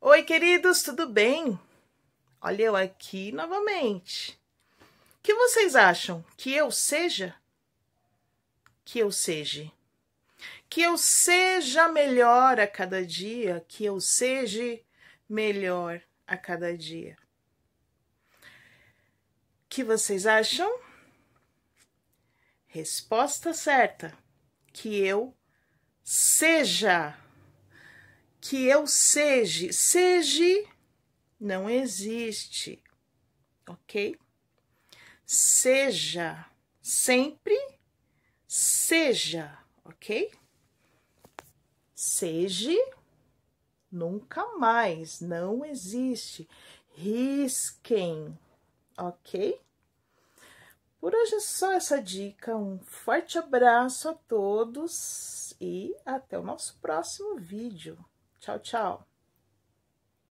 Oi, queridos, tudo bem? Olha eu aqui novamente. O que vocês acham que eu seja? Que eu seja. Que eu seja melhor a cada dia, que eu seja melhor a cada dia. O que vocês acham? Resposta certa: que eu seja que eu seja, seja não existe, ok? Seja, sempre seja, ok? Seja, nunca mais, não existe. Risquem, ok? Por hoje é só essa dica. Um forte abraço a todos e até o nosso próximo vídeo. Tchau, tchau.